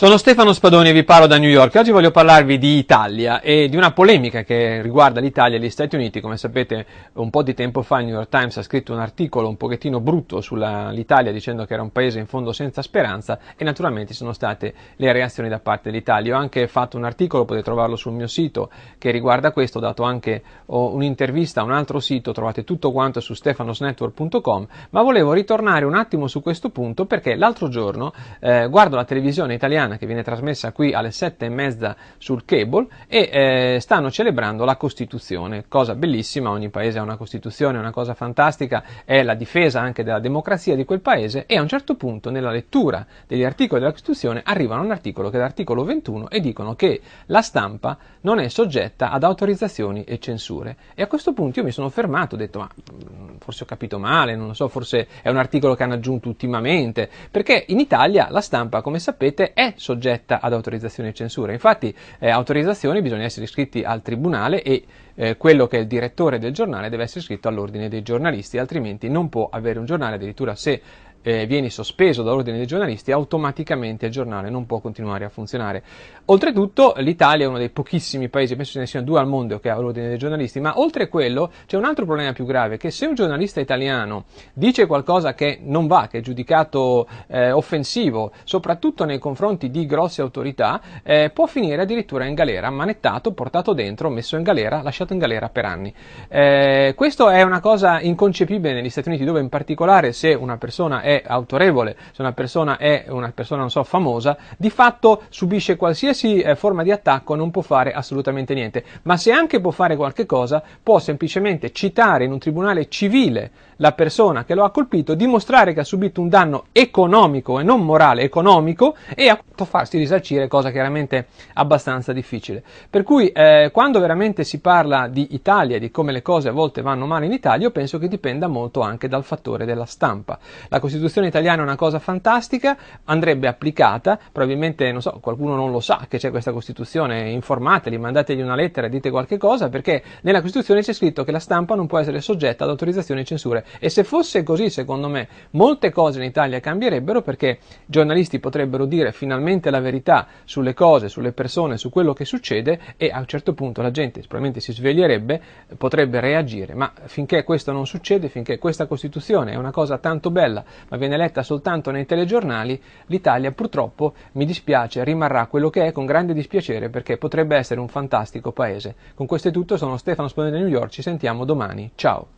Sono Stefano Spadoni e vi parlo da New York. Oggi voglio parlarvi di Italia e di una polemica che riguarda l'Italia e gli Stati Uniti. Come sapete, un po' di tempo fa il New York Times ha scritto un articolo un pochettino brutto sull'Italia dicendo che era un paese in fondo senza speranza e naturalmente ci sono state le reazioni da parte dell'Italia. Ho anche fatto un articolo, potete trovarlo sul mio sito, che riguarda questo. Ho dato anche un'intervista a un altro sito, trovate tutto quanto su stefanosnetwork.com. Ma volevo ritornare un attimo su questo punto perché l'altro giorno eh, guardo la televisione italiana italiana che viene trasmessa qui alle sette e mezza sul cable e eh, stanno celebrando la Costituzione, cosa bellissima, ogni paese ha una Costituzione, una cosa fantastica, è la difesa anche della democrazia di quel paese e a un certo punto nella lettura degli articoli della Costituzione arrivano un articolo che è l'articolo 21 e dicono che la stampa non è soggetta ad autorizzazioni e censure. E a questo punto io mi sono fermato, ho detto ma forse ho capito male, non lo so, forse è un articolo che hanno aggiunto ultimamente, perché in Italia la stampa, come sapete, è soggetta ad autorizzazione e censura. Infatti, eh, autorizzazioni bisogna essere iscritti al tribunale e eh, quello che è il direttore del giornale deve essere iscritto all'ordine dei giornalisti, altrimenti non può avere un giornale, addirittura se eh, vieni sospeso dall'ordine dei giornalisti, automaticamente il giornale non può continuare a funzionare. Oltretutto, l'Italia è uno dei pochissimi paesi, penso ce ne siano due al mondo che ha l'ordine dei giornalisti, ma oltre a quello c'è un altro problema più grave, che se un giornalista italiano dice qualcosa che non va, che è giudicato eh, offensivo, soprattutto nei confronti di grosse autorità, eh, può finire addirittura in galera, manettato, portato dentro, messo in galera, lasciato in galera per anni. Eh, questo è una cosa inconcepibile negli Stati Uniti, dove in particolare se una persona è è autorevole, se una persona è una persona, non so, famosa, di fatto subisce qualsiasi eh, forma di attacco, non può fare assolutamente niente. Ma se anche può fare qualche cosa, può semplicemente citare in un tribunale civile la persona che lo ha colpito, dimostrare che ha subito un danno economico e non morale, economico, e a farsi risarcire, cosa chiaramente abbastanza difficile. Per cui eh, quando veramente si parla di Italia, di come le cose a volte vanno male in Italia, io penso che dipenda molto anche dal fattore della stampa. La Costituzione Costituzione italiana è una cosa fantastica, andrebbe applicata, probabilmente non so, qualcuno non lo sa che c'è questa Costituzione, informateli, mandategli una lettera, dite qualche cosa, perché nella Costituzione c'è scritto che la stampa non può essere soggetta ad autorizzazioni e censure. E se fosse così, secondo me, molte cose in Italia cambierebbero perché giornalisti potrebbero dire finalmente la verità sulle cose, sulle persone, su quello che succede e a un certo punto la gente probabilmente si sveglierebbe, potrebbe reagire, ma finché questo non succede, finché questa Costituzione è una cosa tanto bella, ma viene letta soltanto nei telegiornali, l'Italia purtroppo, mi dispiace, rimarrà quello che è con grande dispiacere perché potrebbe essere un fantastico paese. Con questo è tutto, sono Stefano Spone di New York, ci sentiamo domani. Ciao!